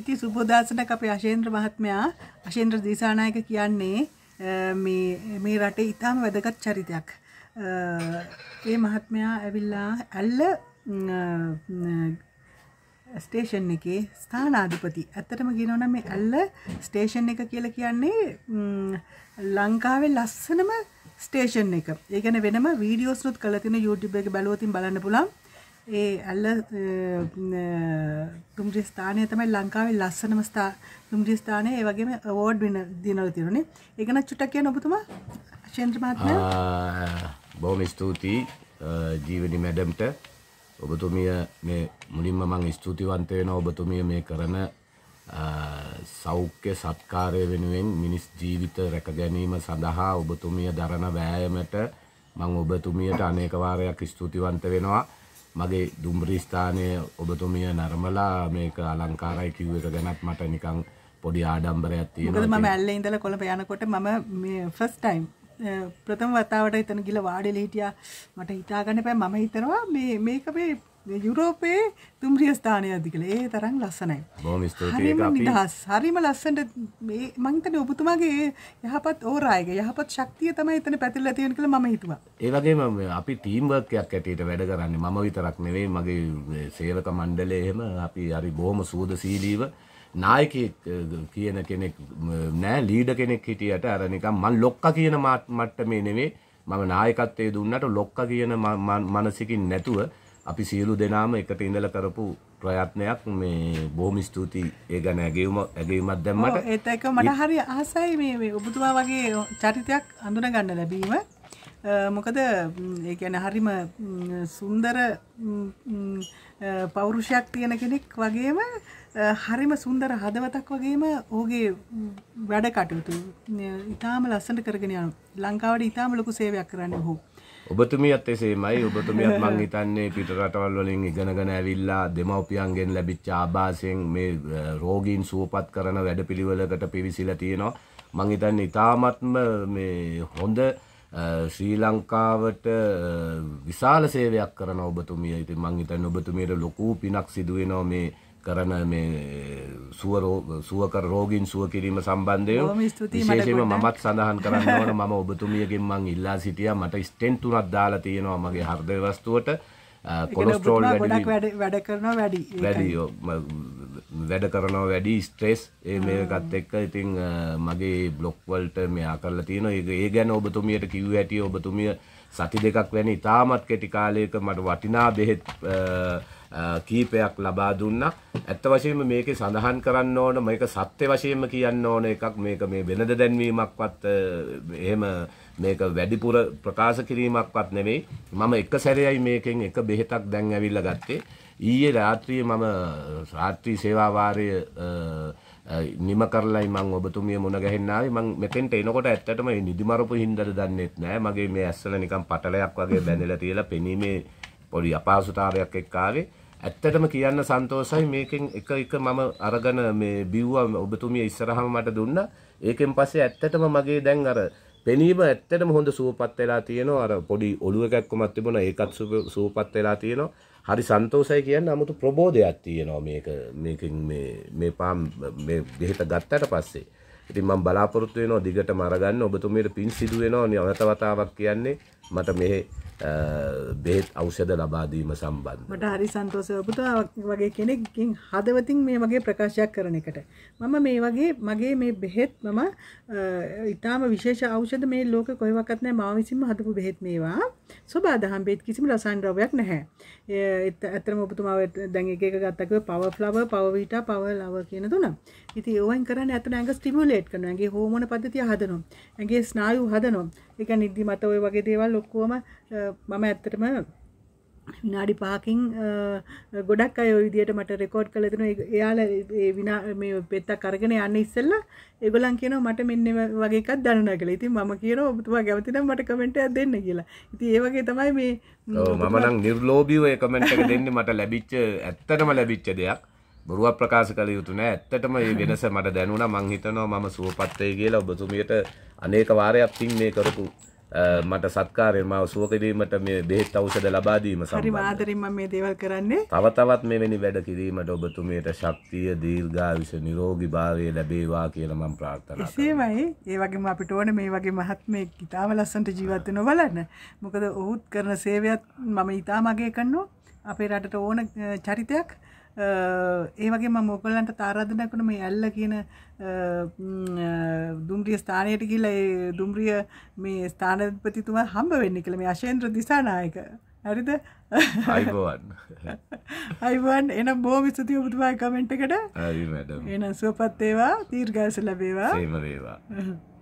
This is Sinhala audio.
ඉතින් සුබෝදාසනක් අපේ අශේන්ද්‍ර මහත්මයා අශේන්ද්‍ර දීසානායක කියන්නේ මේ මේ රටේ ඊටාම වැදගත් චරිතයක්. ඒ මහත්මයා ඇවිල්ලා ඇල්ල ස්ටේෂන් එකේ ස්ථානාධිපති. ඇත්තටම කියනවනම් මේ ඇල්ල ස්ටේෂන් එක කියලා කියන්නේ ලංකාවේ ලස්සනම ස්ටේෂන් එක. ඒ කියන්නේ වෙනම වීඩියෝස්නුත් කරලා තියෙන YouTube එකේ බැලුවොත් බලන්න පුළුවන්. ඒ ඇල්ල දුම්රිය ස්ථානය තමයි ලංකාවේ ලස්සනම ස්ථා දුම්රිය ස්ථානය ඒ වගේම අවෝඩ් වින දිනවල තියෙනුනේ. ඒක ගැන චුට්ටක් කියන්න ඔබතුමා චේන්ද්‍ර මහත්මයා. බොහොම ස්තුතියි ජීවනි මැඩම්ට. ඔබතුමිය මේ මුලින්ම මම ස්තුතිවන්ත වෙනවා ඔබතුමිය මේ කරන සෞඛ්‍ය සත්කාරය වෙනුවෙන් මිනිස් ජීවිත රැක ගැනීම සඳහා ඔබතුමිය දරන වෑයමට මම ඔබතුමියට අනේක වාරයක් ස්තුතිවන්ත වෙනවා. මගේ දුම්රී ස්ථානය ඔබතුමිය නර්මලා මේක අලංකාරයි කිව් එක ගැනත් මට නිකං පොඩි ආඩම්බරයක් තියෙනවා. මම ඇල්ලේ ඉඳලා කොළඹ යනකොට මම මේ ෆස්ට් ටයිම් ප්‍රථම වතාවට එතන ගිහලා වාඩිලා හිටියා. මට හිතාගන්න බෑ මම හිතනවා මේ මේක මේ යුරෝපයේ දුම්රිය ස්ථානයක්ද කියලා. ඒ තරම් ලස්සනයි. බොහොම ස්තුතියි ඒක අපි. නිදහස්. හරිම ලස්සනට මේ මං හිතන්නේ ඔබතුමාගේ යහපත් ඕරායක යහපත් ශක්තිය තමයි එතන පැතිරලා තියෙන කියලා මම හිතුවා. ඒ වගේම අපි ටීම් වර්ක් එකක් ඇටියට වැඩ කරන්නේ. මම විතරක් නෙවෙයි මගේ සේවක මණ්ඩලය එහෙම අපි හරි බොහොම සූදසීලීව නායකයෙක් කියන කෙනෙක් නෑ ලීඩ කෙනෙක් හිටියට අර නිකන් මං ලොක්ක කියන මට්ටමේ නෙවෙයි මම නායකත්වයේ දුන්නට ලොක්ක කියන මානසිකින් නැතුව අපි සියලු දෙනාම එකට ඉඳලා කරපු ප්‍රයත්නයක් මේ බොහොම ස්තුතියි ඒ ගැන ඇගීම ඇගීමක් දැම්මට ඒත් ඒක මට හරි ආසයි මේ මේ ඔබතුමා වගේ චරිතයක් අඳුන ගන්න ලැබීම මොකද ඒ කියන්නේ හරිම සුන්දර පෞරුෂයක් තියෙන කෙනෙක් වගේම හරිම සුන්දර හදවතක් වගේම ඔහුගේ වැඩ කටයුතු ඉතාම ලස්සනට කරගෙන යනවා ලංකාවට ඉතාම ලොකු සේවයක් කරන්නේ ඔහු ඔබතුමියත් එසේමයි ඔබතුමියත් මං හිතන්නේ පිටරටවල් වලින් ඉගෙනගෙන ඇවිල්ලා දෙමව්පියන්ගෙන් ලැබිච්ච ආభాසයෙන් මේ රෝගීන් සුවපත් කරන වැඩපිළිවෙලකට පිවිසිලා තියෙනවා. මං හිතන්නේ ඊ타මත්ම මේ හොඳ ශ්‍රී ලංකාවට විශාල සේවයක් කරන ඔබතුමිය. ඉතින් මං හිතන්නේ ඔබතුමියට ලොකු පිනක් සිදු වෙනවා මේ කරන මේ සුව සුවකර රෝගීන් සුව කිරීම සම්බන්ධයෙන් විශේෂයෙන්ම මමත් සඳහන් කරන්න ඕන මම ඔබතුමියගෙන් මං ඉල්ලා සිටියා මට ස්ටෙන්ට් තුනක් දාලා තියෙනවා මගේ හෘද වස්තුවට කොලෙස්ටරෝල් වැඩි වැඩ කරනවා වැඩි වැඩි වැඩ කරනවා වැඩි ස්ට්‍රෙස් ඒ මේකත් එක්ක ඉතින් මගේ බ්ලොක් වලට මෙයා කරලා තියෙනවා ඒ ගැන ඔබතුමියට කිව්ව හැටි ඔබතුමිය සති දෙකක් වැනි ඉතාමත් කෙටි කාලයක මට වටිනා බෙහෙත් කීපයක් ලබා දුන්නා ඇත්ත වශයෙන්ම මේකේ සඳහන් කරන්න ඕන මේක සත්‍ය වශයෙන්ම කියන්න ඕන එකක් මේක මේ වෙනද දැන්වීමක්වත් එහෙම මේක වැඩිපුර ප්‍රකාශ කිරීමක්වත් නෙවෙයි මම එක සැරේයි මේකෙන් එක බෙහෙතක් දැන් ඇවිල්ලා ගත්තේ ඊයේ රාත්‍රියේ මම රාත්‍රී සේවා වාරය නිම කරලයි මං ඔබතුමිය මුණ ගැහෙන්න ආවේ මං මෙතෙන්ට එනකොට ඇත්තටම මේ නිදිමරපු හින්දාද දන්නේත් නෑ මගේ මේ ඇස්වල නිකන් පටලයක් වගේ බැඳලා තියලා පෙනීමේ පොඩි අපහසුතාවයක් එක්ක ආවේ ඇත්තටම කියන්න සන්තෝසයි මේකෙන් එක එක මම අරගෙන මේ බිව්වා ඔබතුමිය ඉස්සරහම මට දුන්නා ඒකෙන් පස්සේ ඇත්තටම මගේ දැන් අර පෙනීම ඇත්තටම හොඳ සුවපත් වෙලා තියෙනවා අර පොඩි ඔළුව එකක්කමක් තිබුණා ඒකත් සුවපත් වෙලා තියෙනවා හරි සන්තෝසයි කියන්න 아무තු ප්‍රබෝධයක් තියෙනවා මේක මේකෙන් මේ මේ පාම් මේ දෙහෙට ගත්තට පස්සේ ඉතින් මම බලාපොරොත්තු වෙනවා දිගටම අරගන්න ඔබතුමීට පින් සිදු වෙනවා නැවත වතාවක් කියන්නේ මට මේ බෙහෙත් ඖෂධ ලබා දීම සම්බන්ධව. මට හරි සන්තෝෂයි ඔබතුමා වගේ කෙනෙක්ගෙන් හදවතින් මේ වගේ ප්‍රකාශයක් කරන එකට. මම මේ වගේ මගේ මේ බෙහෙත් මම ඊටාම විශේෂ ඖෂධ මේ ලෝකේ කොහෙවත් නැහැ මම විසින්ම හදපු බෙහෙත් මේවා. සෝබා දහම් බෙහෙත් කිසිම රසායන ද්‍රව්‍යයක් නැහැ. ඇත්තටම ඔබතුමා දැන් එක එක ගත්තා කිව්ව පවර් ෆ්ලවර්, පවර් වීටා, පවර් ලවර් කියන තුන. ඉතින් ඒවෙන් කරන්නේ ඇත්තට ඇඟ ස්ටිමියුලේ රෙගුලේට් කරනවා. ඇඟේ හෝමෝන පද්ධතිය හදනවා. ඇඟේ ස්නායු හදනවා. ඒ කියන්නේ නිදිමත ඔය වගේ දේවල් ඔක්කොම මම ඇත්තටම විනාඩි පහකින් ගොඩක් අය ඔය විදිහට මට රෙකෝඩ් කරලා දෙනවා. එයාලා ඒ විනා මේ පෙත්තක් අරගෙන යන්න ඉස්සෙල්ලා ඒගොල්ලන් කියනවා මට මෙන්න වගේ එකක් දැනුණා කියලා. ඉතින් මම කියනවා ඔබතුමා කැමති නම් මට කමෙන්ට් එකක් දෙන්න කියලා. ඉතින් ඒ වගේ තමයි මේ ඔව් මම නම් නිර්ලෝභීව ඒ කමෙන්ට් එක දෙන්නේ මට ලැබිච්ච ඇත්තටම ලැබිච්ච දෙයක්. බොරුවක් ප්‍රකාශ කළ යුතු නෑ ඇත්තටම මේ වෙනස මට දැනුණා මං හිතනවා මම සුවපත් වෙයි කියලා ඔබතුමියට අනේක වාරයක් තින් මේ කරපු මට සත්කාරයෙන් මාව සුව කිරීමට මේ බෙහෙත් ඖෂධ ලබා දීම සම්බන්ධ. හරි ආදරෙන් මම මේ දේවල් කරන්නේ. තව තවත් මෙවැනි වැඩ කිරීමට ඔබතුමියට ශක්තිය, දීර්ඝායුෂ, නිරෝගී භාවය ලැබේවා කියලා මම ප්‍රාර්ථනා කරනවා. එසේමයි. ඒ වගේම අපිට ඕන මේ වගේ මහත්මයෙක් ඉතාම ලස්සනට ජීවත් වෙනව බලන්න. මොකද ඔහුත් කරන සේවයත් මම ඉතාම අගය කරනවා. අපේ රටට ඕන චරිතයක්. ඒවගේ ම මොකලන්ට තාරාධනකන මේ ඇල්ල කියන දුම්රිය ස්ථානයට කියල දුම්රිය මේ ස්ථානපතිතුම හම්බ වෙන්න කළ මේ අශේන්ද්‍ර දිසානායක හරිද අයිබෝවන් අයිවන් එන බෝ විස්තුතිය බුතුමා කමෙන්ට් එකට එන සුවපත් ඒවා තීර්ගාස ලැබේවා ඒමවේවා